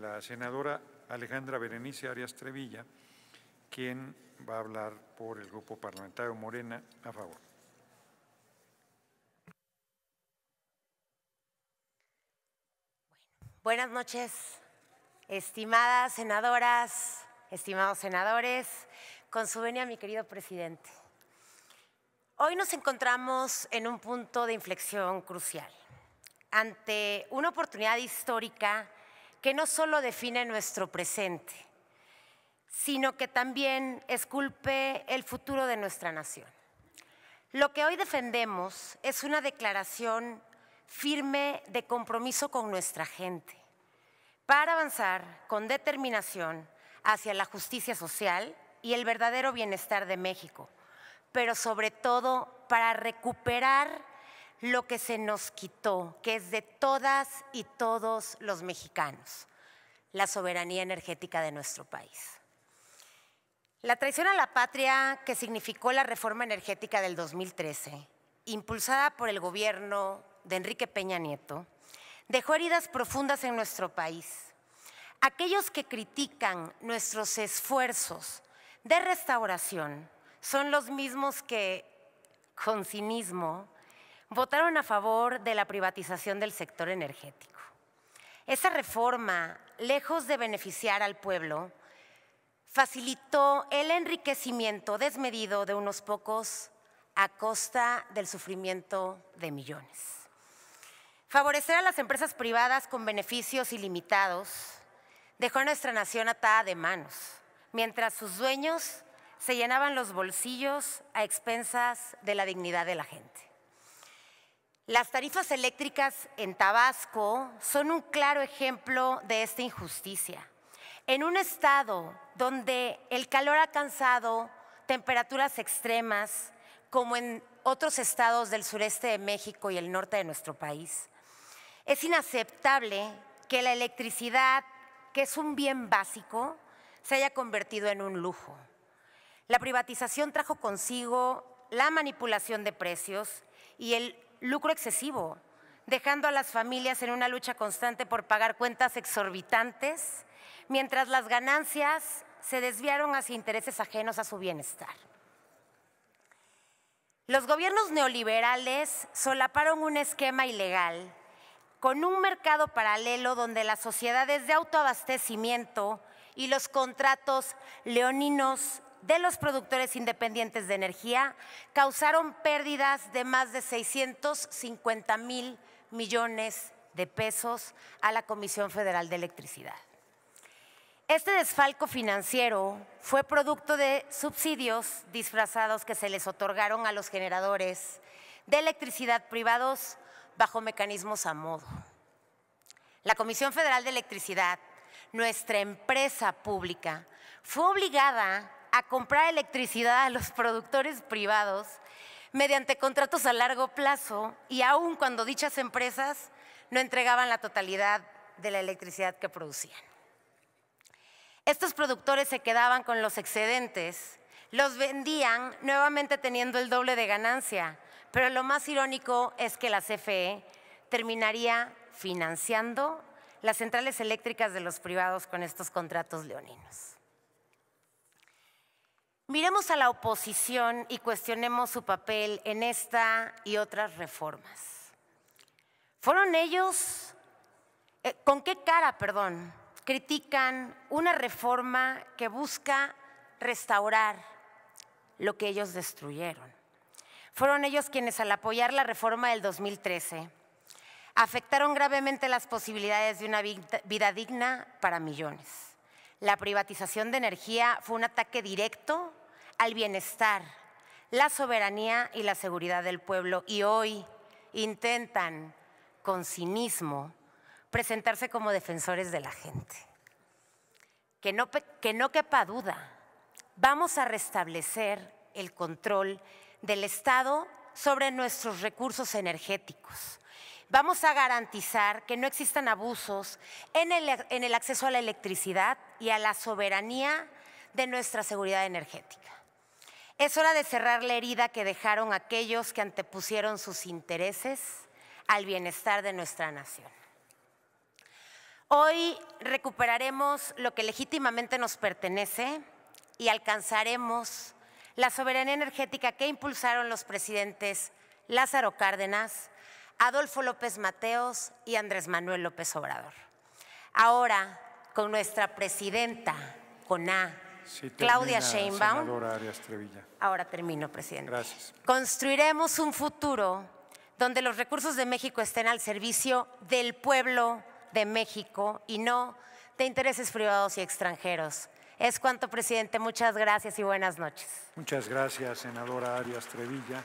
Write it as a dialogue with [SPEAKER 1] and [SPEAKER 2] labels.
[SPEAKER 1] la senadora Alejandra Berenice Arias Trevilla, quien va a hablar por el Grupo Parlamentario Morena a favor. Buenas noches, estimadas senadoras, estimados senadores, con su venia, mi querido presidente. Hoy nos encontramos en un punto de inflexión crucial, ante una oportunidad histórica que no solo define nuestro presente, sino que también esculpe el futuro de nuestra nación. Lo que hoy defendemos es una declaración firme de compromiso con nuestra gente para avanzar con determinación hacia la justicia social y el verdadero bienestar de México, pero sobre todo para recuperar lo que se nos quitó, que es de todas y todos los mexicanos, la soberanía energética de nuestro país. La traición a la patria que significó la reforma energética del 2013, impulsada por el gobierno de Enrique Peña Nieto, dejó heridas profundas en nuestro país. Aquellos que critican nuestros esfuerzos de restauración son los mismos que, con cinismo, votaron a favor de la privatización del sector energético. Esa reforma, lejos de beneficiar al pueblo, facilitó el enriquecimiento desmedido de unos pocos a costa del sufrimiento de millones. Favorecer a las empresas privadas con beneficios ilimitados dejó a nuestra nación atada de manos, mientras sus dueños se llenaban los bolsillos a expensas de la dignidad de la gente. Las tarifas eléctricas en Tabasco son un claro ejemplo de esta injusticia. En un estado donde el calor ha alcanzado temperaturas extremas, como en otros estados del sureste de México y el norte de nuestro país, es inaceptable que la electricidad, que es un bien básico, se haya convertido en un lujo. La privatización trajo consigo la manipulación de precios y el lucro excesivo, dejando a las familias en una lucha constante por pagar cuentas exorbitantes, mientras las ganancias se desviaron hacia intereses ajenos a su bienestar. Los gobiernos neoliberales solaparon un esquema ilegal con un mercado paralelo donde las sociedades de autoabastecimiento y los contratos leoninos de los productores independientes de energía causaron pérdidas de más de 650 mil millones de pesos a la Comisión Federal de Electricidad. Este desfalco financiero fue producto de subsidios disfrazados que se les otorgaron a los generadores de electricidad privados bajo mecanismos a modo. La Comisión Federal de Electricidad, nuestra empresa pública, fue obligada a comprar electricidad a los productores privados mediante contratos a largo plazo y aún cuando dichas empresas no entregaban la totalidad de la electricidad que producían. Estos productores se quedaban con los excedentes, los vendían nuevamente teniendo el doble de ganancia, pero lo más irónico es que la CFE terminaría financiando las centrales eléctricas de los privados con estos contratos leoninos. Miremos a la oposición y cuestionemos su papel en esta y otras reformas. ¿Fueron ellos, eh, con qué cara, perdón, critican una reforma que busca restaurar lo que ellos destruyeron? Fueron ellos quienes al apoyar la reforma del 2013 afectaron gravemente las posibilidades de una vida digna para millones. La privatización de energía fue un ataque directo al bienestar, la soberanía y la seguridad del pueblo y hoy intentan con cinismo presentarse como defensores de la gente. Que no, que no quepa duda, vamos a restablecer el control del Estado sobre nuestros recursos energéticos. Vamos a garantizar que no existan abusos en el acceso a la electricidad y a la soberanía de nuestra seguridad energética. Es hora de cerrar la herida que dejaron aquellos que antepusieron sus intereses al bienestar de nuestra nación. Hoy recuperaremos lo que legítimamente nos pertenece y alcanzaremos la soberanía energética que impulsaron los presidentes Lázaro Cárdenas, Adolfo López Mateos y Andrés Manuel López Obrador. Ahora, con nuestra presidenta, con A, Claudia Sheinbaum. Ahora termino, presidente. Gracias. Construiremos un futuro donde los recursos de México estén al servicio del pueblo de México y no de intereses privados y extranjeros. Es cuanto, presidente. Muchas gracias y buenas noches. Muchas gracias, senadora Arias Trevilla.